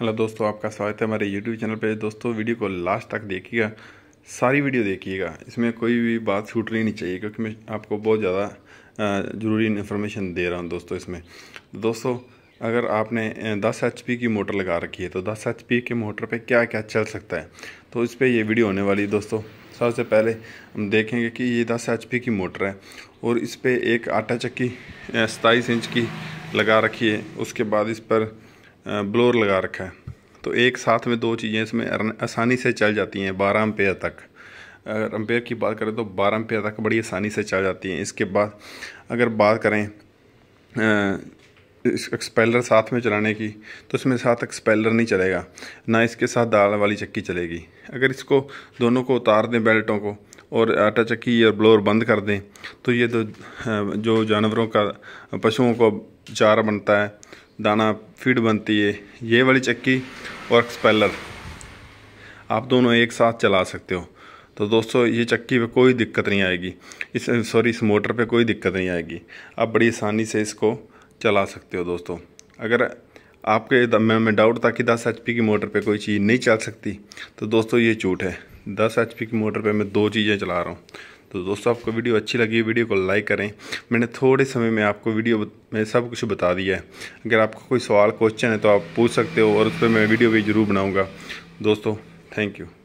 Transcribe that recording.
hello दोस्तों आपका स्वागत है हमारे यूट्यूब चैनल पे दोस्तों वीडियो को लास्ट तक देखिएगा सारी वीडियो देखिएगा इसमें कोई भी बात छूटनी नहीं चाहिए क्योंकि मैं आपको बहुत ज़्यादा ज़रूरी इन्फॉर्मेशन दे रहा हूँ दोस्तों इसमें दोस्तों अगर आपने 10 एच की मोटर लगा रखी है तो 10 एच के मोटर पे क्या क्या चल सकता है तो इस पर यह वीडियो होने वाली है दोस्तों सबसे पहले हम देखेंगे कि ये 10 एच की मोटर है और इस पर एक आटा चक्की सताईस इंच की लगा रखी है उसके बाद इस पर ब्लोर लगा रखा है तो एक साथ में दो चीज़ें इसमें आसानी से चल जाती हैं बारह अम्पेयर तक अगर अम्पेयर की बात करें तो बारह अम्पेयर तक बड़ी आसानी से चल जाती हैं इसके बाद अगर बात करें एक्सपेलर साथ में चलाने की तो इसमें साथ एक्सपेलर नहीं चलेगा ना इसके साथ दाल वाली चक्की चलेगी अगर इसको दोनों को उतार दें बेल्टों को और आटा चक्की या ब्लोर बंद कर दें तो ये तो जो जानवरों का पशुओं को चारा बनता है दाना फीड बनती है ये वाली चक्की और एक्सपेलर आप दोनों एक साथ चला सकते हो तो दोस्तों ये चक्की पे कोई दिक्कत नहीं आएगी इस सॉरी इस मोटर पे कोई दिक्कत नहीं आएगी आप बड़ी आसानी से इसको चला सकते हो दोस्तों अगर आपके मैं में डाउट था कि दस एच की मोटर पे कोई चीज़ नहीं चल सकती तो दोस्तों ये झूठ है दस एच की मोटर पे मैं दो चीज़ें चला रहा हूँ तो दोस्तों आपको वीडियो अच्छी लगी वीडियो को लाइक करें मैंने थोड़े समय में आपको वीडियो में सब कुछ बता दिया है अगर आपको कोई सवाल क्वेश्चन है तो आप पूछ सकते हो और उस पर मैं वीडियो भी ज़रूर बनाऊँगा दोस्तों थैंक यू